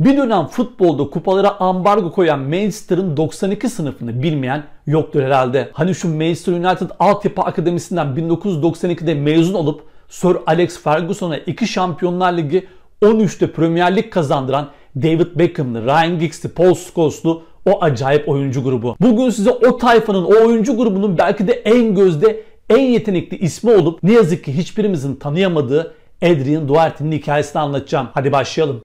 Bir dönem futbolda kupalara ambargo koyan Manchester'ın 92 sınıfını bilmeyen yoktur herhalde. Hani şu Manchester United Altyapı Akademisi'nden 1992'de mezun olup Sir Alex Ferguson'a iki Şampiyonlar Ligi 13'te Premier Lig kazandıran David Beckham'lı, Ryan Giggs'li, Paul Scholes'lu o acayip oyuncu grubu. Bugün size o tayfanın, o oyuncu grubunun belki de en gözde, en yetenekli ismi olup ne yazık ki hiçbirimizin tanıyamadığı Adrian Duarte'nin hikayesini anlatacağım. Hadi başlayalım.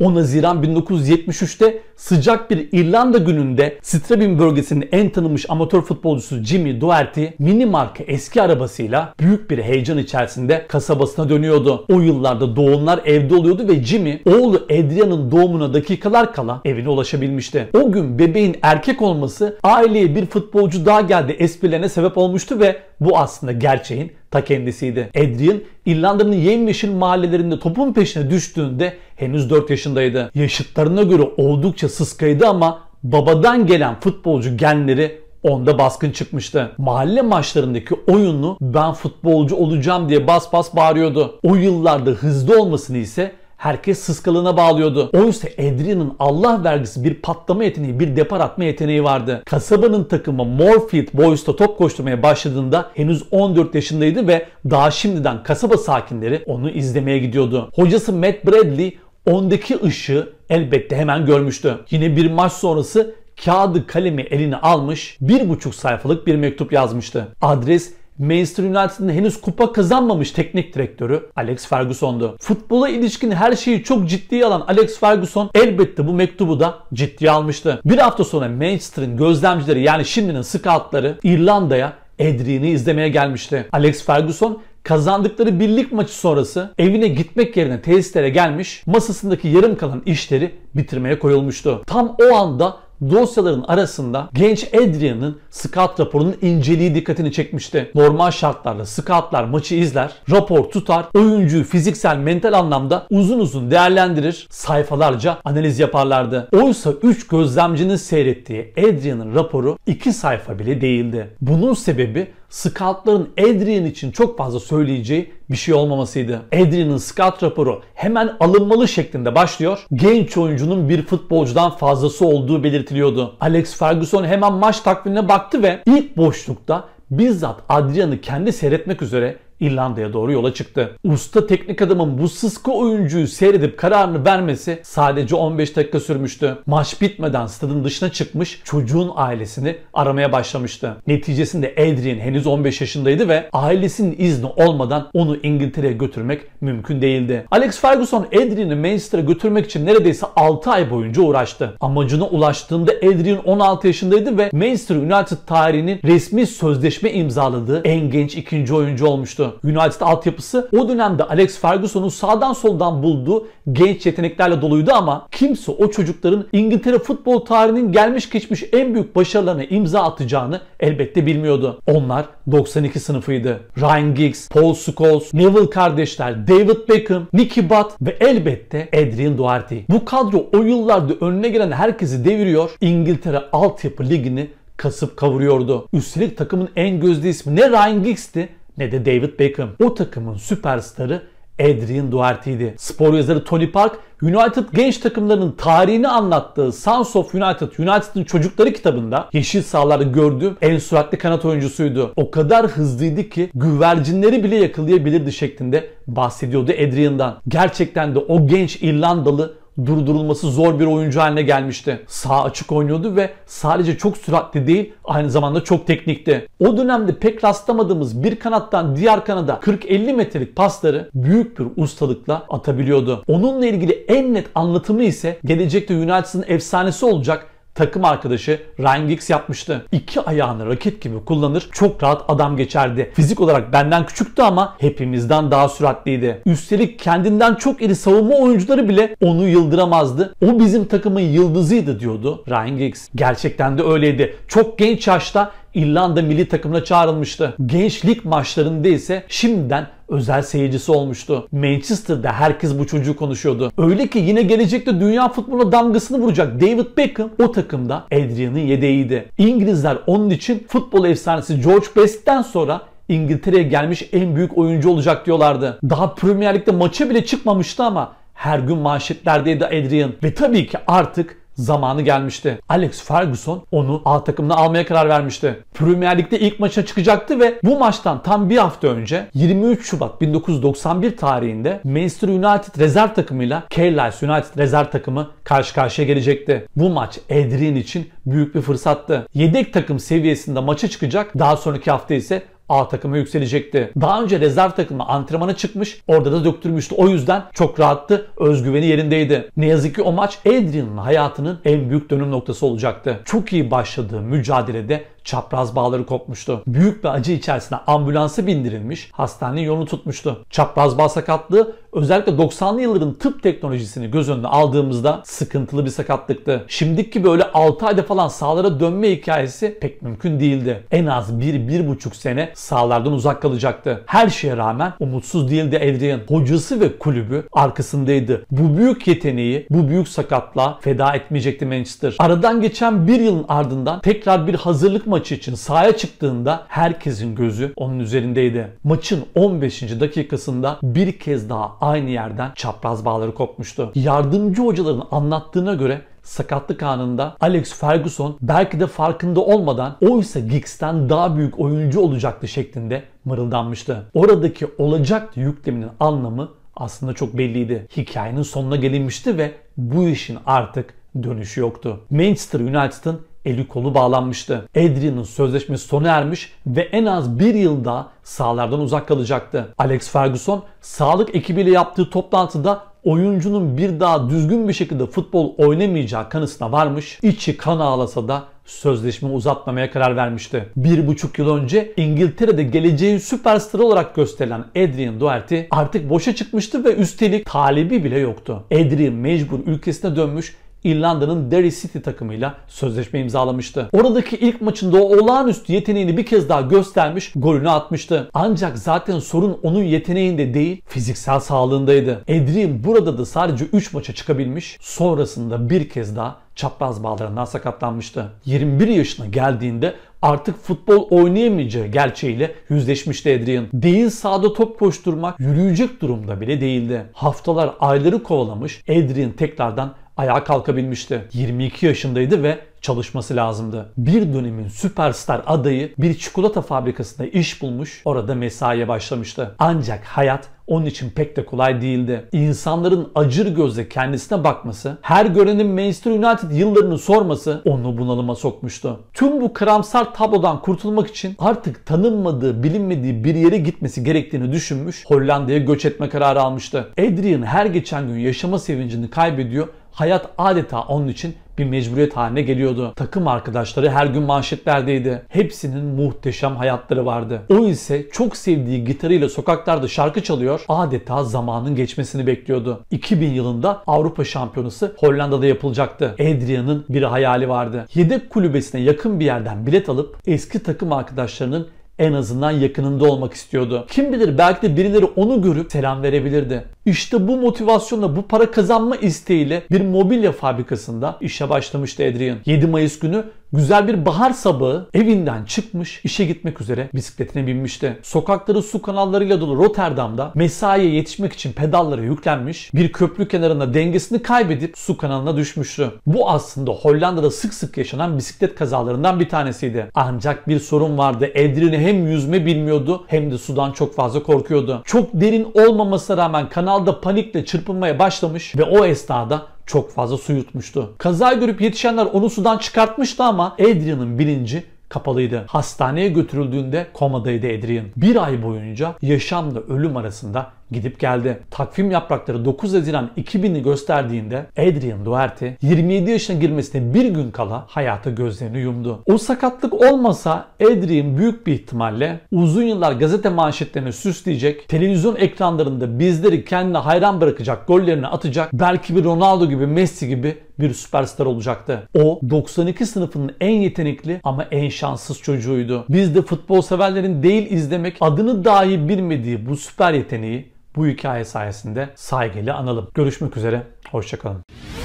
10 Haziran 1973'te sıcak bir İrlanda gününde Strabin bölgesinin en tanınmış amatör futbolcusu Jimmy Doherty mini marka eski arabasıyla büyük bir heyecan içerisinde kasabasına dönüyordu. O yıllarda doğumlar evde oluyordu ve Jimmy oğlu Adrian'ın doğumuna dakikalar kala evine ulaşabilmişti. O gün bebeğin erkek olması aileye bir futbolcu daha geldi esprilerine sebep olmuştu ve bu aslında gerçeğin ta kendisiydi. Adrian İrlanda'nın yemyeşil mahallelerinde topun peşine düştüğünde henüz 4 yaşındaydı. Yaşıtlarına göre oldukça sıskaydı ama babadan gelen futbolcu genleri onda baskın çıkmıştı. Mahalle maçlarındaki oyunu ben futbolcu olacağım diye bas bas bağırıyordu. O yıllarda hızlı olmasını ise herkes sıskalığına bağlıyordu. Oysa Adrian'ın Allah vergisi bir patlama yeteneği, bir depar atma yeteneği vardı. Kasabanın takımı Morfield Boys'ta top koşturmaya başladığında henüz 14 yaşındaydı ve daha şimdiden kasaba sakinleri onu izlemeye gidiyordu. Hocası Matt Bradley ondaki ışığı elbette hemen görmüştü. Yine bir maç sonrası kağıdı kalemi eline almış bir buçuk sayfalık bir mektup yazmıştı. Adres Manchester United'ın henüz kupa kazanmamış teknik direktörü Alex Ferguson'du. Futbola ilişkin her şeyi çok ciddiye alan Alex Ferguson elbette bu mektubu da ciddiye almıştı. Bir hafta sonra Manchester'ın gözlemcileri yani şimdinin scoutları İrlanda'ya Edri'ni izlemeye gelmişti. Alex Ferguson kazandıkları birlik maçı sonrası evine gitmek yerine tesislere gelmiş masasındaki yarım kalan işleri bitirmeye koyulmuştu. Tam o anda dosyaların arasında genç Adrian'ın scout raporunun inceliği dikkatini çekmişti. Normal şartlarda scoutlar maçı izler, rapor tutar, oyuncuyu fiziksel mental anlamda uzun uzun değerlendirir, sayfalarca analiz yaparlardı. Oysa 3 gözlemcinin seyrettiği Adrian'ın raporu 2 sayfa bile değildi. Bunun sebebi Scout'ların Adrian için çok fazla söyleyeceği bir şey olmamasıydı. Adrian'ın scout raporu hemen alınmalı şeklinde başlıyor. Genç oyuncunun bir futbolcudan fazlası olduğu belirtiliyordu. Alex Ferguson hemen maç takvimine baktı ve ilk boşlukta bizzat Adrian'ı kendi seyretmek üzere İrlanda'ya doğru yola çıktı. Usta teknik adamın bu sıska oyuncuyu seyredip kararını vermesi sadece 15 dakika sürmüştü. Maç bitmeden stadın dışına çıkmış çocuğun ailesini aramaya başlamıştı. Neticesinde Adrian henüz 15 yaşındaydı ve ailesinin izni olmadan onu İngiltere'ye götürmek mümkün değildi. Alex Ferguson Adrian'i Manchester'a götürmek için neredeyse 6 ay boyunca uğraştı. Amacına ulaştığında Adrian 16 yaşındaydı ve Manchester United tarihinin resmi sözleşme imzaladığı en genç ikinci oyuncu olmuştu yoktu United altyapısı. O dönemde Alex Ferguson'un sağdan soldan bulduğu genç yeteneklerle doluydu ama kimse o çocukların İngiltere futbol tarihinin gelmiş geçmiş en büyük başarılarına imza atacağını elbette bilmiyordu. Onlar 92 sınıfıydı. Ryan Giggs, Paul Scholes, Neville kardeşler, David Beckham, Nicky Butt ve elbette Adrian Duarte. Bu kadro o yıllarda önüne gelen herkesi deviriyor. İngiltere altyapı ligini kasıp kavuruyordu. Üstelik takımın en gözde ismi ne Ryan Giggs'ti ne de David Beckham. O takımın süperstarı Adrian Duarte'ydi. Spor yazarı Tony Park, United genç takımlarının tarihini anlattığı Sons of United, United'ın çocukları kitabında yeşil sahalarda gördüğüm en süratli kanat oyuncusuydu. O kadar hızlıydı ki güvercinleri bile yakalayabilirdi şeklinde bahsediyordu Adrian'dan. Gerçekten de o genç İrlandalı durdurulması zor bir oyuncu haline gelmişti. Sağ açık oynuyordu ve sadece çok süratli değil aynı zamanda çok teknikti. O dönemde pek rastlamadığımız bir kanattan diğer kanada 40-50 metrelik pasları büyük bir ustalıkla atabiliyordu. Onunla ilgili en net anlatımı ise gelecekte United'ın efsanesi olacak takım arkadaşı Ryan Giggs yapmıştı. İki ayağını raket gibi kullanır çok rahat adam geçerdi. Fizik olarak benden küçüktü ama hepimizden daha süratliydi. Üstelik kendinden çok iri savunma oyuncuları bile onu yıldıramazdı. O bizim takımın yıldızıydı diyordu Ryan Giggs. Gerçekten de öyleydi. Çok genç yaşta İrlanda milli takımına çağrılmıştı. Gençlik maçlarında ise şimdiden özel seyircisi olmuştu. Manchester'da herkes bu çocuğu konuşuyordu. Öyle ki yine gelecekte dünya futboluna damgasını vuracak David Beckham o takımda Adrian'ın yedeğiydi. İngilizler onun için futbol efsanesi George Best'ten sonra İngiltere'ye gelmiş en büyük oyuncu olacak diyorlardı. Daha Premier Lig'de maça bile çıkmamıştı ama her gün manşetlerdeydi Adrian. Ve tabii ki artık zamanı gelmişti. Alex Ferguson onu A takımına almaya karar vermişti. Premier Lig'de ilk maça çıkacaktı ve bu maçtan tam bir hafta önce 23 Şubat 1991 tarihinde Manchester United rezerv takımıyla Carlisle United rezerv takımı karşı karşıya gelecekti. Bu maç Adrian için büyük bir fırsattı. Yedek takım seviyesinde maça çıkacak. Daha sonraki hafta ise A takıma yükselecekti. Daha önce rezerv takımı antrenmana çıkmış. Orada da döktürmüştü. O yüzden çok rahattı. Özgüveni yerindeydi. Ne yazık ki o maç Adrian'ın hayatının en büyük dönüm noktası olacaktı. Çok iyi başladığı mücadelede Çapraz bağları kopmuştu. Büyük bir acı içerisinde ambulansı bindirilmiş, hastanenin yolunu tutmuştu. Çapraz bağ sakatlığı özellikle 90'lı yılların tıp teknolojisini göz önüne aldığımızda sıkıntılı bir sakatlıktı. Şimdiki böyle 6 ayda falan sağlara dönme hikayesi pek mümkün değildi. En az 1-1,5 sene sağlardan uzak kalacaktı. Her şeye rağmen umutsuz değildi Adrian. Hocası ve kulübü arkasındaydı. Bu büyük yeteneği, bu büyük sakatla feda etmeyecekti Manchester. Aradan geçen bir yılın ardından tekrar bir hazırlık maçı maçı için sahaya çıktığında herkesin gözü onun üzerindeydi. Maçın 15. dakikasında bir kez daha aynı yerden çapraz bağları kopmuştu. Yardımcı hocaların anlattığına göre sakatlık anında Alex Ferguson belki de farkında olmadan oysa Giggs'ten daha büyük oyuncu olacaktı şeklinde mırıldanmıştı. Oradaki olacak yükleminin anlamı aslında çok belliydi. Hikayenin sonuna gelinmişti ve bu işin artık dönüşü yoktu. Manchester United'ın eli kolu bağlanmıştı. Adrian'ın sözleşmesi sona ermiş ve en az bir yılda sahalardan uzak kalacaktı. Alex Ferguson sağlık ekibiyle yaptığı toplantıda oyuncunun bir daha düzgün bir şekilde futbol oynamayacağı kanısına varmış. İçi kan ağlasa da sözleşme uzatmamaya karar vermişti. Bir buçuk yıl önce İngiltere'de geleceğin süperstarı olarak gösterilen Adrian Doherty artık boşa çıkmıştı ve üstelik talibi bile yoktu. Adrian mecbur ülkesine dönmüş İrlanda'nın Derry City takımıyla sözleşme imzalamıştı. Oradaki ilk maçında o olağanüstü yeteneğini bir kez daha göstermiş, golünü atmıştı. Ancak zaten sorun onun yeteneğinde değil, fiziksel sağlığındaydı. Edrin burada da sadece 3 maça çıkabilmiş, sonrasında bir kez daha çapraz bağlarından sakatlanmıştı. 21 yaşına geldiğinde artık futbol oynayamayacağı gerçeğiyle yüzleşmişti Adrian. Değil sağda top koşturmak, yürüyecek durumda bile değildi. Haftalar, ayları kovalamış Adrian tekrardan ayağa kalkabilmişti. 22 yaşındaydı ve çalışması lazımdı. Bir dönemin süperstar adayı bir çikolata fabrikasında iş bulmuş, orada mesaiye başlamıştı. Ancak hayat onun için pek de kolay değildi. İnsanların acır gözle kendisine bakması, her görenin Manchester United yıllarını sorması onu bunalıma sokmuştu. Tüm bu karamsar tablodan kurtulmak için artık tanınmadığı, bilinmediği bir yere gitmesi gerektiğini düşünmüş, Hollanda'ya göç etme kararı almıştı. Adrian her geçen gün yaşama sevincini kaybediyor Hayat adeta onun için bir mecburiyet haline geliyordu. Takım arkadaşları her gün manşetlerdeydi. Hepsinin muhteşem hayatları vardı. O ise çok sevdiği gitarıyla sokaklarda şarkı çalıyor, adeta zamanın geçmesini bekliyordu. 2000 yılında Avrupa Şampiyonası Hollanda'da yapılacaktı. Adrian'ın bir hayali vardı. Yedek kulübesine yakın bir yerden bilet alıp eski takım arkadaşlarının en azından yakınında olmak istiyordu. Kim bilir belki de birileri onu görüp selam verebilirdi. İşte bu motivasyonla, bu para kazanma isteğiyle bir mobilya fabrikasında işe başlamıştı Adrian. 7 Mayıs günü güzel bir bahar sabahı evinden çıkmış, işe gitmek üzere bisikletine binmişti. Sokakları su kanallarıyla dolu Rotterdam'da mesaiye yetişmek için pedallara yüklenmiş, bir köprü kenarında dengesini kaybedip su kanalına düşmüştü. Bu aslında Hollanda'da sık sık yaşanan bisiklet kazalarından bir tanesiydi. Ancak bir sorun vardı. Adrian hem yüzme bilmiyordu hem de sudan çok fazla korkuyordu. Çok derin olmamasına rağmen kanal kanalda panikle çırpınmaya başlamış ve o esnada çok fazla su yutmuştu. Kaza görüp yetişenler onu sudan çıkartmıştı ama Adrian'ın bilinci kapalıydı. Hastaneye götürüldüğünde komadaydı Adrian. Bir ay boyunca yaşamla ölüm arasında gidip geldi. Takvim yaprakları 9 Haziran 2000'i gösterdiğinde Adrian Duarte 27 yaşına girmesine bir gün kala hayata gözlerini yumdu. O sakatlık olmasa Adrian büyük bir ihtimalle uzun yıllar gazete manşetlerini süsleyecek, televizyon ekranlarında bizleri kendine hayran bırakacak gollerini atacak, belki bir Ronaldo gibi Messi gibi bir süperstar olacaktı. O 92 sınıfının en yetenekli ama en şanssız çocuğuydu. Biz de futbol severlerin değil izlemek adını dahi bilmediği bu süper yeteneği bu hikaye sayesinde saygıyla analım. Görüşmek üzere, hoşçakalın.